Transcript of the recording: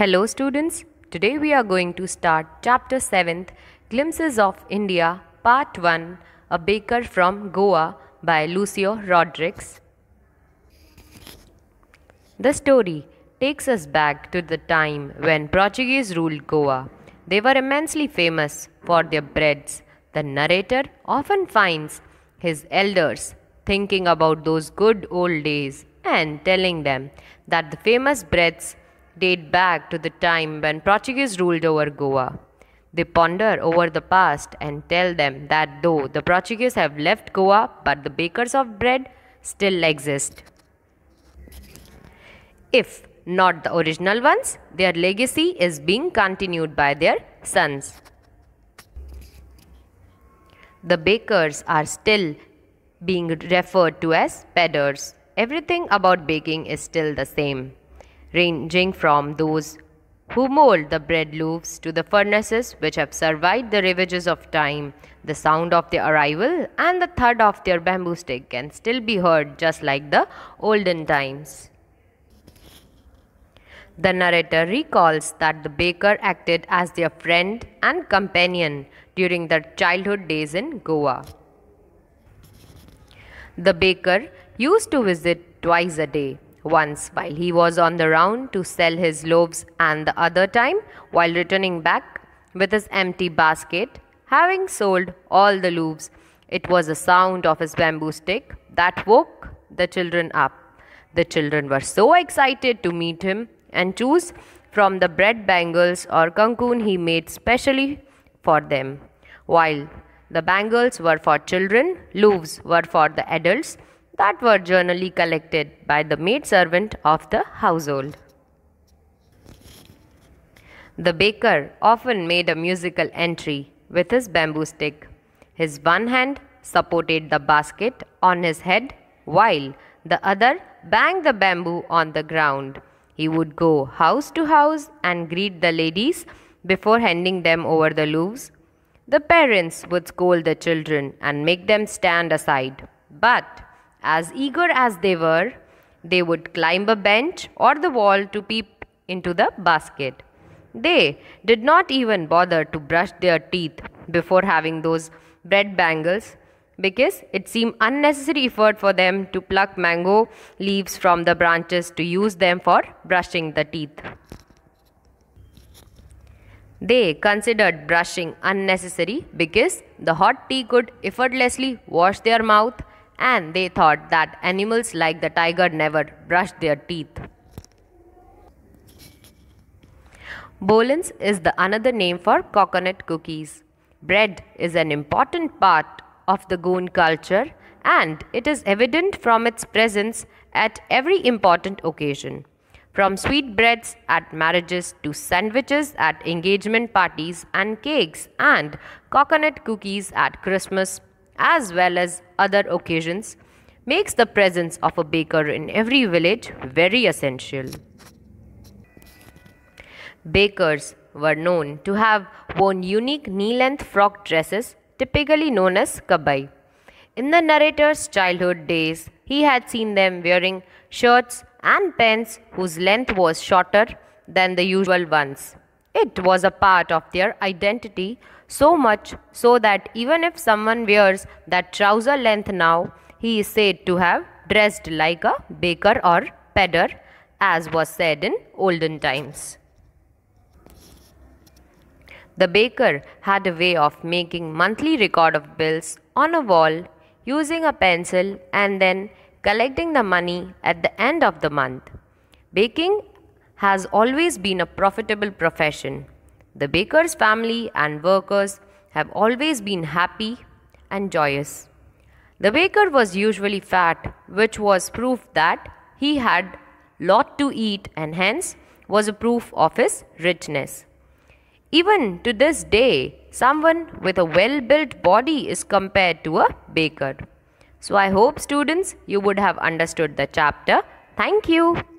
Hello students, today we are going to start chapter 7th Glimpses of India part 1 A Baker from Goa by Lucio Rodriguez. The story takes us back to the time when Portuguese ruled Goa. They were immensely famous for their breads. The narrator often finds his elders thinking about those good old days and telling them that the famous breads date back to the time when Portuguese ruled over Goa. They ponder over the past and tell them that though the Portuguese have left Goa, but the bakers of bread still exist. If not the original ones, their legacy is being continued by their sons. The bakers are still being referred to as pedders. Everything about baking is still the same ranging from those who mold the bread loaves to the furnaces which have survived the ravages of time. The sound of their arrival and the thud of their bamboo stick can still be heard just like the olden times. The narrator recalls that the baker acted as their friend and companion during their childhood days in Goa. The baker used to visit twice a day once while he was on the round to sell his loaves, and the other time while returning back with his empty basket, having sold all the loaves. It was the sound of his bamboo stick that woke the children up. The children were so excited to meet him and choose from the bread bangles or kankoon he made specially for them. While the bangles were for children, loaves were for the adults, that were generally collected by the maidservant of the household. The baker often made a musical entry with his bamboo stick. His one hand supported the basket on his head while the other banged the bamboo on the ground. He would go house to house and greet the ladies before handing them over the loaves. The parents would scold the children and make them stand aside. But as eager as they were, they would climb a bench or the wall to peep into the basket. They did not even bother to brush their teeth before having those bread bangles because it seemed unnecessary effort for them to pluck mango leaves from the branches to use them for brushing the teeth. They considered brushing unnecessary because the hot tea could effortlessly wash their mouth and they thought that animals like the tiger never brushed their teeth. Bolins is the another name for coconut cookies. Bread is an important part of the Goon culture and it is evident from its presence at every important occasion. From sweetbreads at marriages to sandwiches at engagement parties and cakes and coconut cookies at Christmas as well as other occasions, makes the presence of a baker in every village very essential. Bakers were known to have worn unique knee-length frock dresses typically known as kabai. In the narrator's childhood days, he had seen them wearing shirts and pants whose length was shorter than the usual ones. It was a part of their identity so much so that even if someone wears that trouser length now, he is said to have dressed like a baker or pedder, as was said in olden times. The baker had a way of making monthly record of bills on a wall using a pencil and then collecting the money at the end of the month. Baking has always been a profitable profession. The baker's family and workers have always been happy and joyous. The baker was usually fat, which was proof that he had lot to eat and hence was a proof of his richness. Even to this day, someone with a well built body is compared to a baker. So, I hope students you would have understood the chapter. Thank you.